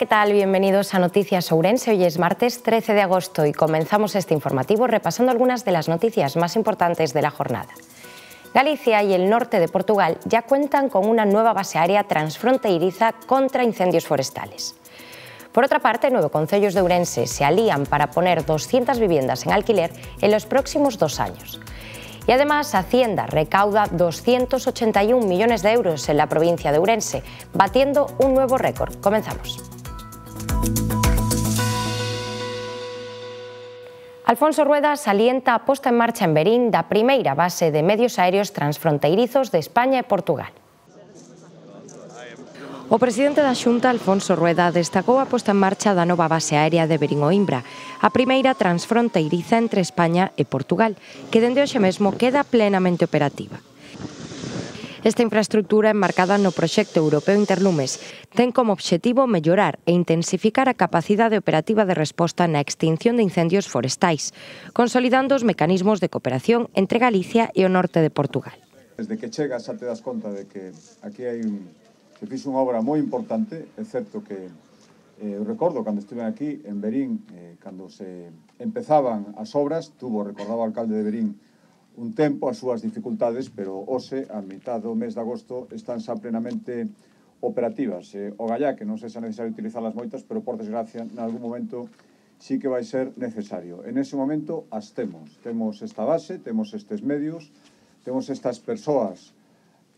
¿qué tal? Bienvenidos a Noticias Ourense. Hoy es martes 13 de agosto y comenzamos este informativo repasando algunas de las noticias más importantes de la jornada. Galicia y el norte de Portugal ya cuentan con una nueva base aérea transfronteriza contra incendios forestales. Por otra parte, nueve concellos de Ourense se alían para poner 200 viviendas en alquiler en los próximos dos años. Y además, Hacienda recauda 281 millones de euros en la provincia de Urense, batiendo un nuevo récord. Comenzamos. Alfonso Rueda salienta a posta en marcha en Berín da primeira base de medios aéreos transfronteirizos de España e Portugal. O presidente da Xunta, Alfonso Rueda, destacou a posta en marcha da nova base aérea de Berín Oimbra, a primeira transfronteiriza entre España e Portugal, que dende hoxe mesmo queda plenamente operativa. Esta infraestructura enmarcada no proxecto europeo Interlumes ten como obxectivo mellorar e intensificar a capacidade operativa de resposta na extinción de incendios forestais, consolidando os mecanismos de cooperación entre Galicia e o norte de Portugal. Desde que chegas xa te das conta de que aquí hai un, se fixe unha obra moi importante, é certo que Eh, eu recordo cando estive aquí en Berín, eh, cando se empezaban as obras, tuvo, recordaba o alcalde de Berín, un tempo as súas dificultades, pero hoxe, a mitad do mes de agosto, están xa plenamente operativas. Eh, o gallá, que non sexa necesario utilizalas moitas, pero por desgracia, en algún momento sí que vai ser necesario. En ese momento as temos. Temos esta base, temos estes medios, temos estas persoas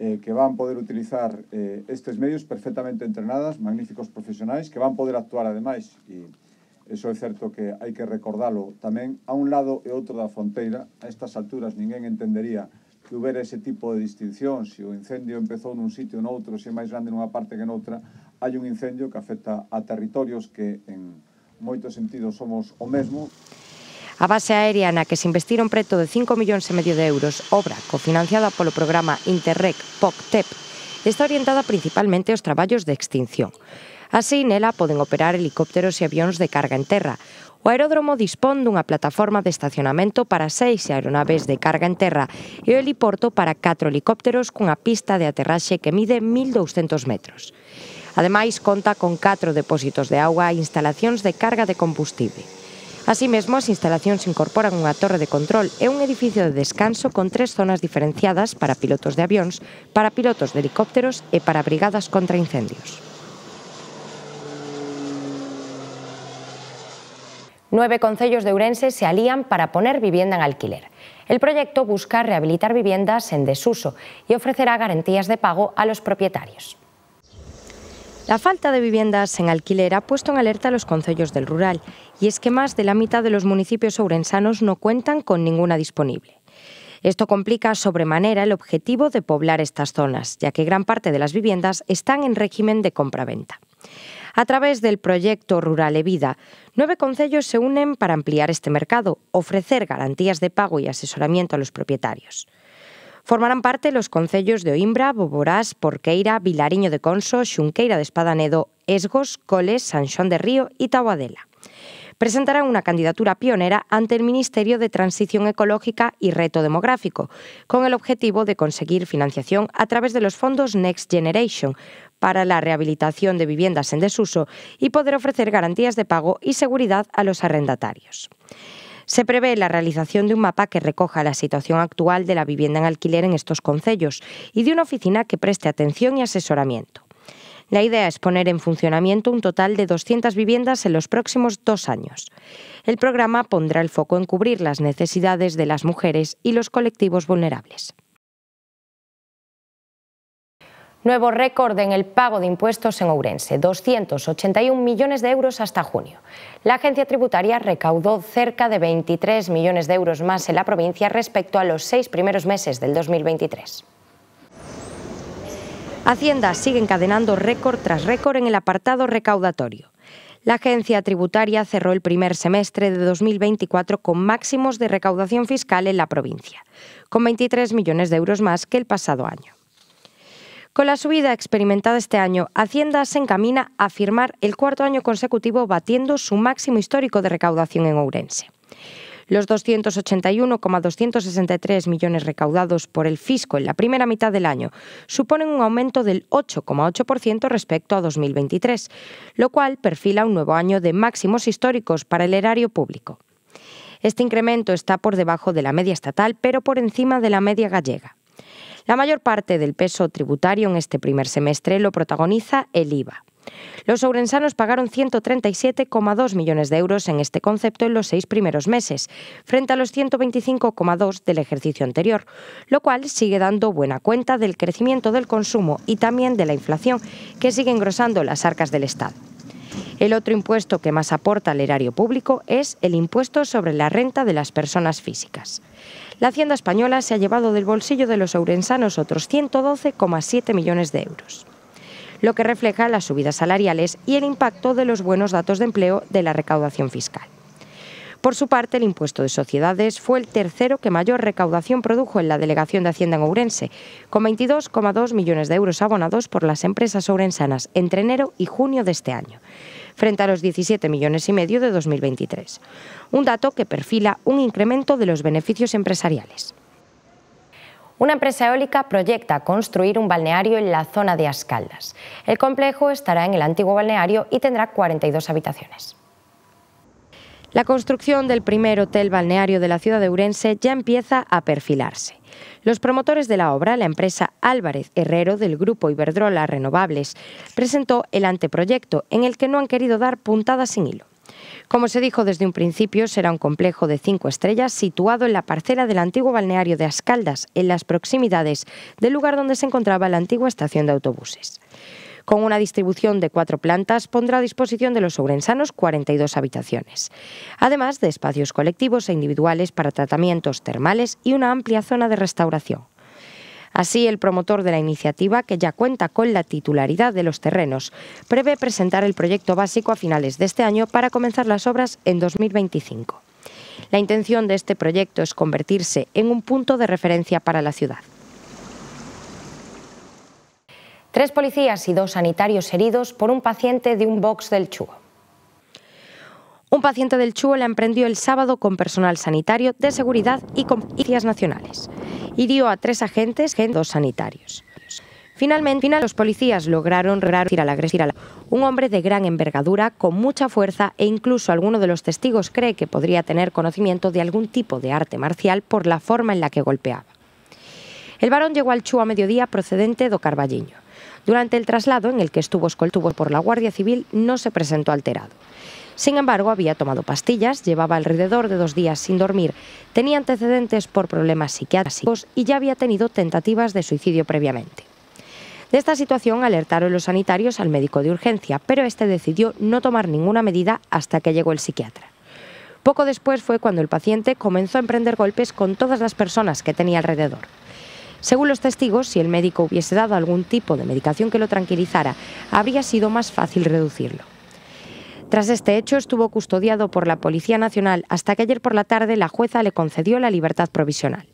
eh, que van poder utilizar eh, estes medios perfectamente entrenadas, magníficos profesionais, que van poder actuar ademais e eso é certo que hai que recordalo tamén, a un lado e outro da fronteira, a estas alturas ninguén entendería que houbera ese tipo de distinción, se o incendio empezou nun sitio ou noutro, se é máis grande nunha parte que noutra, hai un incendio que afecta a territorios que en moitos sentidos somos o mesmo. A base aérea na que se investiron preto de 5 millóns e medio de euros, obra cofinanciada polo programa Interreg POC-TEP, está orientada principalmente aos traballos de extinción. Así, nela poden operar helicópteros e avións de carga en terra. O aeródromo dispón dunha plataforma de estacionamento para seis aeronaves de carga en terra e o heliporto para catro helicópteros cunha pista de aterraxe que mide 1.200 metros. Ademais, conta con catro depósitos de agua e instalacións de carga de combustible. Así mesmo, as instalacións incorporan unha torre de control e un edificio de descanso con tres zonas diferenciadas para pilotos de avións, para pilotos de helicópteros e para brigadas contra incendios. Nueve concellos de Urense se alían para poner vivienda en alquiler. El proyecto busca rehabilitar viviendas en desuso y ofrecerá garantías de pago a los propietarios. La falta de viviendas en alquiler ha puesto en alerta a los concellos del rural, y es que más de la mitad de los municipios ourensanos no cuentan con ninguna disponible. Esto complica sobremanera el objetivo de poblar estas zonas, ya que gran parte de las viviendas están en régimen de compra-venta a través del proyecto Rural Evida. Nueve concellos se unen para ampliar este mercado, ofrecer garantías de pago y asesoramiento a los propietarios. Formarán parte los concellos de Oimbra, Boborás, Porqueira, Vilariño de Conso, Xunqueira de Espadanedo, Esgos, Coles, Sanxón de Río y Tahuadela presentarán una candidatura pionera ante el Ministerio de Transición Ecológica y Reto Demográfico, con el objetivo de conseguir financiación a través de los fondos Next Generation para la rehabilitación de viviendas en desuso y poder ofrecer garantías de pago y seguridad a los arrendatarios. Se prevé la realización de un mapa que recoja la situación actual de la vivienda en alquiler en estos concellos y de una oficina que preste atención y asesoramiento. La idea es poner en funcionamiento un total de 200 viviendas en los próximos dos años. El programa pondrá el foco en cubrir las necesidades de las mujeres y los colectivos vulnerables. Nuevo récord en el pago de impuestos en Ourense, 281 millones de euros hasta junio. La agencia tributaria recaudó cerca de 23 millones de euros más en la provincia respecto a los seis primeros meses del 2023. Hacienda sigue encadenando récord tras récord en el apartado recaudatorio. La agencia tributaria cerró el primer semestre de 2024 con máximos de recaudación fiscal en la provincia, con 23 millones de euros más que el pasado año. Con la subida experimentada este año, Hacienda se encamina a firmar el cuarto año consecutivo batiendo su máximo histórico de recaudación en Ourense. Los 281,263 millones recaudados por el fisco en la primera mitad del año suponen un aumento del 8,8% respecto a 2023, lo cual perfila un nuevo año de máximos históricos para el erario público. Este incremento está por debajo de la media estatal, pero por encima de la media gallega. La mayor parte del peso tributario en este primer semestre lo protagoniza el IVA. Los ourensanos pagaron 137,2 millones de euros en este concepto en los seis primeros meses, frente a los 125,2 del ejercicio anterior, lo cual sigue dando buena cuenta del crecimiento del consumo y también de la inflación que sigue engrosando las arcas del Estado. El otro impuesto que más aporta al erario público es el impuesto sobre la renta de las personas físicas. La Hacienda española se ha llevado del bolsillo de los ourensanos otros 112,7 millones de euros lo que refleja las subidas salariales y el impacto de los buenos datos de empleo de la recaudación fiscal. Por su parte, el impuesto de sociedades fue el tercero que mayor recaudación produjo en la Delegación de Hacienda en Ourense, con 22,2 millones de euros abonados por las empresas ourensanas entre enero y junio de este año frente a los 17 millones y medio de 2023. Un dato que perfila un incremento de los beneficios empresariales. Una empresa eólica proyecta construir un balneario en la zona de Ascaldas. El complejo estará en el antiguo balneario y tendrá 42 habitaciones. La construcción del primer hotel balneario de la ciudad de Urense ya empieza a perfilarse. Los promotores de la obra, la empresa Álvarez Herrero del grupo Iberdrola Renovables, presentó el anteproyecto en el que no han querido dar puntadas sin hilo. Como se dijo desde un principio, será un complejo de cinco estrellas situado en la parcela del antiguo balneario de Ascaldas, en las proximidades del lugar donde se encontraba la antigua estación de autobuses con una distribución de cuatro plantas, pondrá a disposición de los ourensanos 42 habitaciones, además de espacios colectivos e individuales para tratamientos termales y una amplia zona de restauración. Así, el promotor de la iniciativa, que ya cuenta con la titularidad de los terrenos, prevé presentar el proyecto básico a finales de este año para comenzar las obras en 2025. La intención de este proyecto es convertirse en un punto de referencia para la ciudad. Tres policías y dos sanitarios heridos por un paciente de un box del Chuo. Un paciente del Chuo la emprendió el sábado con personal sanitario, de seguridad y con policías nacionales. Hirió a tres agentes y dos sanitarios. Finalmente, los policías lograron a al agresor, un hombre de gran envergadura, con mucha fuerza e incluso alguno de los testigos cree que podría tener conocimiento de algún tipo de arte marcial por la forma en la que golpeaba. El varón llegó al Chuo a mediodía procedente de Carballiño. Durante el traslado, en el que estuvo escoltado por la Guardia Civil, no se presentó alterado. Sin embargo, había tomado pastillas, llevaba alrededor de dos días sin dormir, tenía antecedentes por problemas psiquiátricos y ya había tenido tentativas de suicidio previamente. De esta situación alertaron los sanitarios al médico de urgencia, pero este decidió no tomar ninguna medida hasta que llegó el psiquiatra. Poco después fue cuando el paciente comenzó a emprender golpes con todas las personas que tenía alrededor. Según los testigos, si el médico hubiese dado algún tipo de medicación que lo tranquilizara, habría sido más fácil reducirlo. Tras este hecho, estuvo custodiado por la Policía Nacional hasta que ayer por la tarde la jueza le concedió la libertad provisional.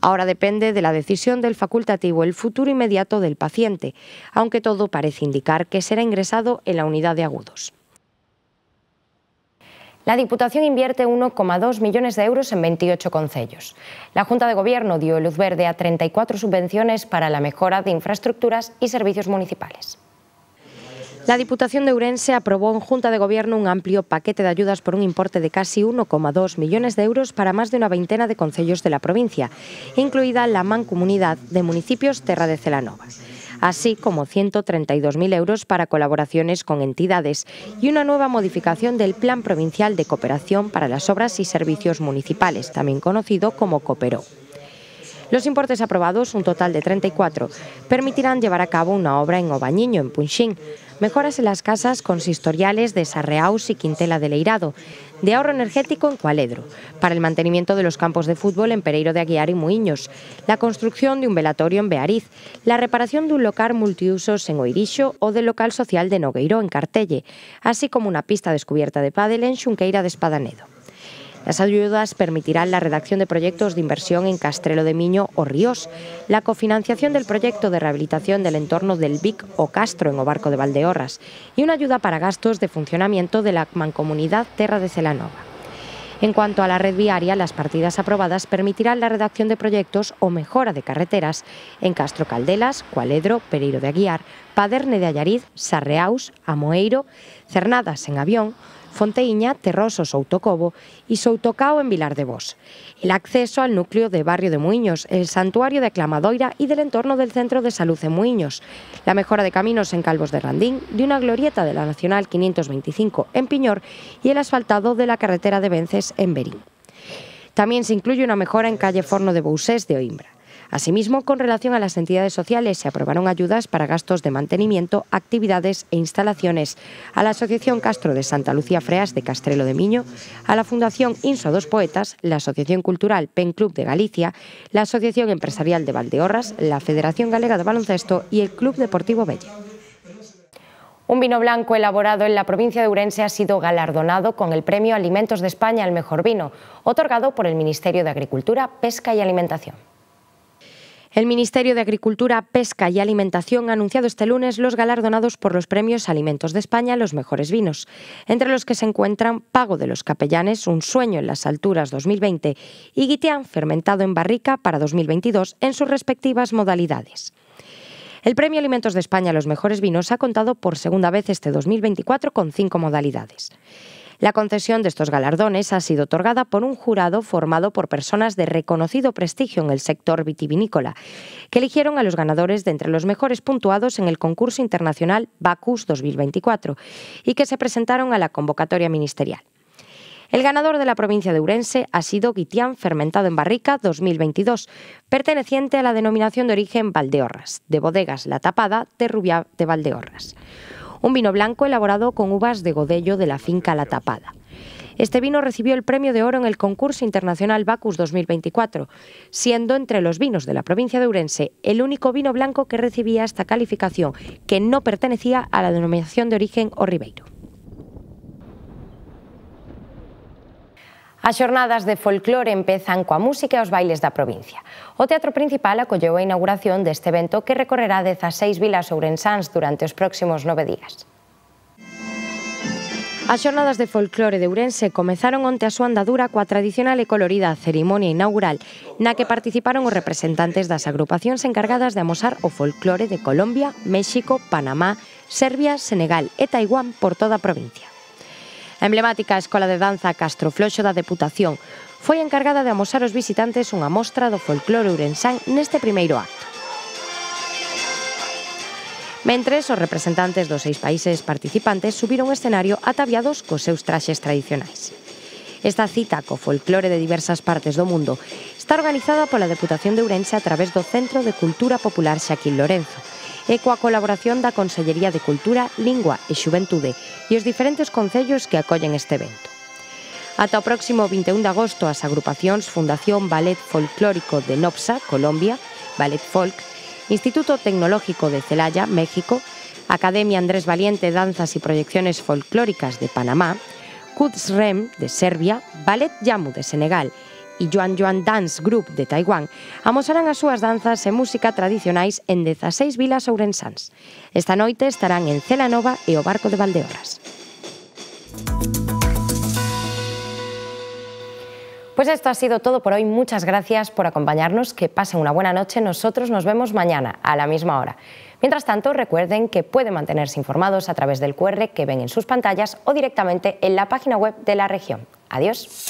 Ahora depende de la decisión del facultativo el futuro inmediato del paciente, aunque todo parece indicar que será ingresado en la unidad de agudos. La Diputación invierte 1,2 millones de euros en 28 concellos. La Junta de Gobierno dio luz verde a 34 subvenciones para la mejora de infraestructuras y servicios municipales. La Diputación de Urense aprobó en Junta de Gobierno un amplio paquete de ayudas por un importe de casi 1,2 millones de euros para más de una veintena de concellos de la provincia, incluida la mancomunidad de municipios Terra de Celanova así como 132.000 euros para colaboraciones con entidades y una nueva modificación del Plan Provincial de Cooperación para las Obras y Servicios Municipales, también conocido como Cooperó. Los importes aprobados, un total de 34, permitirán llevar a cabo una obra en Obañiño, en Punxín, mejoras en las casas consistoriales de Sarreaus y Quintela de Leirado, de ahorro energético en Cualedro, para el mantenimiento de los campos de fútbol en Pereiro de Aguiar y Muiños, la construcción de un velatorio en Beariz, la reparación de un local multiusos en Oirisho o del local social de Nogueiro en Cartelle, así como una pista descubierta de pádel en Xunqueira de Espadanedo. Las ayudas permitirán la redacción de proyectos de inversión en Castrelo de Miño o Ríos, la cofinanciación del proyecto de rehabilitación del entorno del Vic o Castro en Obarco de Valdeorras y una ayuda para gastos de funcionamiento de la mancomunidad Terra de Celanova. En cuanto a la red viaria, las partidas aprobadas permitirán la redacción de proyectos o mejora de carreteras en Castro Caldelas, Cualedro, Pereiro de Aguiar, Paderne de Allariz, Sarreaus, Amoeiro, Cernadas en Avión, Fonteiña, Terrosos, Soutocobo y Soutocao en Vilar de Bos. El acceso al núcleo de Barrio de Muiños, el santuario de Clamadoira y del entorno del Centro de Salud de Muiños. La mejora de caminos en Calvos de Randín, de una glorieta de la Nacional 525 en Piñor y el asfaltado de la carretera de Vences en Berín. También se incluye una mejora en calle Forno de Bousés de Oimbra. Asimismo, con relación a las entidades sociales, se aprobaron ayudas para gastos de mantenimiento, actividades e instalaciones a la Asociación Castro de Santa Lucía Freas de Castrelo de Miño, a la Fundación Inso Dos Poetas, la Asociación Cultural PEN Club de Galicia, la Asociación Empresarial de Valdeorras, la Federación Galega de Baloncesto y el Club Deportivo Bello. Un vino blanco elaborado en la provincia de Urense ha sido galardonado con el Premio Alimentos de España al Mejor Vino, otorgado por el Ministerio de Agricultura, Pesca y Alimentación. El Ministerio de Agricultura, Pesca y Alimentación ha anunciado este lunes los galardonados por los premios Alimentos de España los mejores vinos, entre los que se encuentran Pago de los Capellanes, Un sueño en las alturas 2020 y Guitián, fermentado en barrica para 2022 en sus respectivas modalidades. El Premio Alimentos de España a los mejores vinos ha contado por segunda vez este 2024 con cinco modalidades. La concesión de estos galardones ha sido otorgada por un jurado formado por personas de reconocido prestigio en el sector vitivinícola, que eligieron a los ganadores de entre los mejores puntuados en el concurso internacional Bacus 2024 y que se presentaron a la convocatoria ministerial. El ganador de la provincia de Urense ha sido Guitián Fermentado en Barrica 2022, perteneciente a la denominación de origen Valdeorras, de bodegas La Tapada de Rubiá de Valdeorras un vino blanco elaborado con uvas de godello de la finca La Tapada. Este vino recibió el premio de oro en el concurso internacional Bacus 2024, siendo entre los vinos de la provincia de Urense el único vino blanco que recibía esta calificación, que no pertenecía a la denominación de origen o ribeiro. As xornadas de folclore empezan coa música e os bailes da provincia. O Teatro Principal acolleu a inauguración deste evento que recorrerá 16 vilas ourensáns durante os próximos nove días. As xornadas de folclore de Ourense comezaron onte a súa andadura coa tradicional e colorida cerimonia inaugural na que participaron os representantes das agrupacións encargadas de amosar o folclore de Colombia, México, Panamá, Serbia, Senegal e Taiwán por toda a provincia. A emblemática Escola de Danza Castro Floxo da Deputación foi encargada de amosar aos visitantes unha mostra do folclore urensán neste primeiro acto. Mentres, os representantes dos seis países participantes subiron o escenario ataviados cos seus traxes tradicionais. Esta cita co folclore de diversas partes do mundo está organizada pola Deputación de Ourense a través do Centro de Cultura Popular Xaquín Lorenzo, ecua colaboración da Consellería de Cultura, Lingua y e Juventude, ...y e los diferentes concellos que acollen este evento. Ata o próximo 21 e de agosto, as agrupacións Fundación Ballet Folclórico de Nopsa, Colombia, Ballet Folk, Instituto Tecnológico de Celaya, México, Academia Andrés Valiente Danzas y Proyecciones Folclóricas de Panamá, Rem de Serbia, Ballet Yamu de Senegal e Yuan Yuan Dance Group de Taiwán amosarán a súas danzas en música tradicionais en 16 vilas ourensans. Esta noche estarán en Celanova e o Barco de Valdeorras. Pues esto ha sido todo por hoy. Muchas gracias por acompañarnos. Que pasen una buena noche. Nosotros nos vemos mañana a la misma hora. Mientras tanto, recuerden que pueden mantenerse informados a través del QR que ven en sus pantallas o directamente en la página web de la región. Adiós.